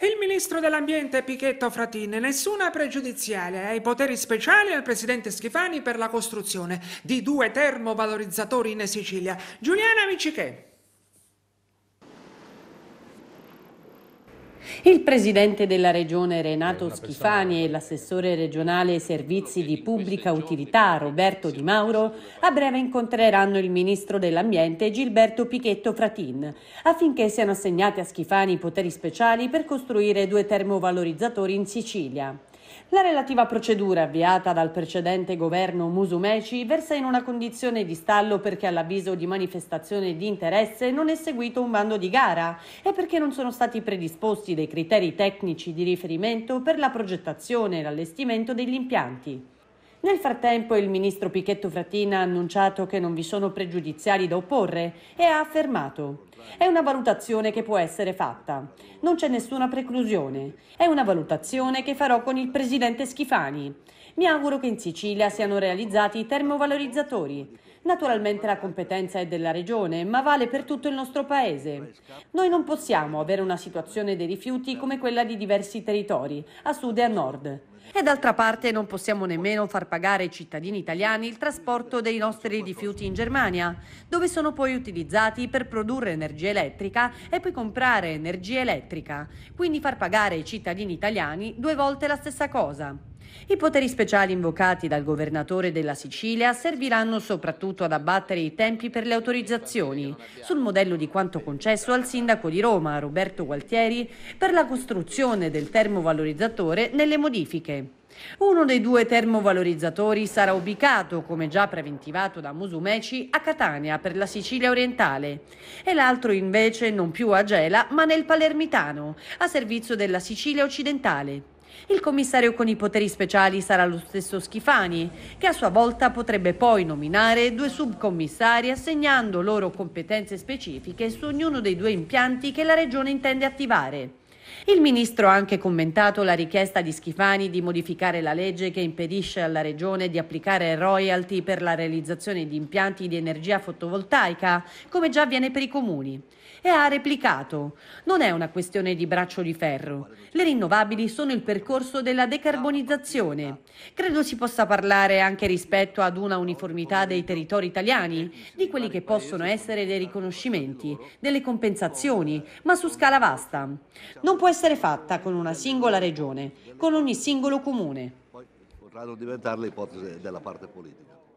Il ministro dell'ambiente Pichetto Fratin, nessuna pregiudiziale ai poteri speciali al presidente Schifani per la costruzione di due termovalorizzatori in Sicilia. Giuliana Micichè. Il presidente della regione Renato Schifani e l'assessore regionale servizi di pubblica utilità Roberto Di Mauro a breve incontreranno il ministro dell'ambiente Gilberto Pichetto Fratin affinché siano assegnati a Schifani poteri speciali per costruire due termovalorizzatori in Sicilia. La relativa procedura avviata dal precedente governo Musumeci versa in una condizione di stallo perché all'avviso di manifestazione di interesse non è seguito un bando di gara e perché non sono stati predisposti dei criteri tecnici di riferimento per la progettazione e l'allestimento degli impianti. Nel frattempo il ministro Pichetto Frattina ha annunciato che non vi sono pregiudiziali da opporre e ha affermato è una valutazione che può essere fatta. Non c'è nessuna preclusione. È una valutazione che farò con il presidente Schifani. Mi auguro che in Sicilia siano realizzati i termovalorizzatori. Naturalmente la competenza è della regione, ma vale per tutto il nostro paese. Noi non possiamo avere una situazione dei rifiuti come quella di diversi territori, a sud e a nord. E d'altra parte non possiamo nemmeno far pagare ai cittadini italiani il trasporto dei nostri rifiuti in Germania, dove sono poi utilizzati per produrre energia elettrica e poi comprare energia elettrica. Quindi far pagare ai cittadini italiani due volte la stessa cosa. I poteri speciali invocati dal governatore della Sicilia serviranno soprattutto ad abbattere i tempi per le autorizzazioni, sul modello di quanto concesso al sindaco di Roma, Roberto Gualtieri, per la costruzione del termovalorizzatore nelle modifiche. Uno dei due termovalorizzatori sarà ubicato, come già preventivato da Musumeci, a Catania per la Sicilia orientale e l'altro invece non più a Gela ma nel Palermitano, a servizio della Sicilia occidentale. Il commissario con i poteri speciali sarà lo stesso Schifani, che a sua volta potrebbe poi nominare due subcommissari assegnando loro competenze specifiche su ognuno dei due impianti che la Regione intende attivare. Il ministro ha anche commentato la richiesta di Schifani di modificare la legge che impedisce alla Regione di applicare royalty per la realizzazione di impianti di energia fotovoltaica, come già avviene per i comuni. E ha replicato, non è una questione di braccio di ferro, le rinnovabili sono il percorso della decarbonizzazione. Credo si possa parlare anche rispetto ad una uniformità dei territori italiani, di quelli che possono essere dei riconoscimenti, delle compensazioni, ma su scala vasta. Non può essere fatta con una singola regione, con ogni singolo comune. potranno diventare le ipotesi della parte politica.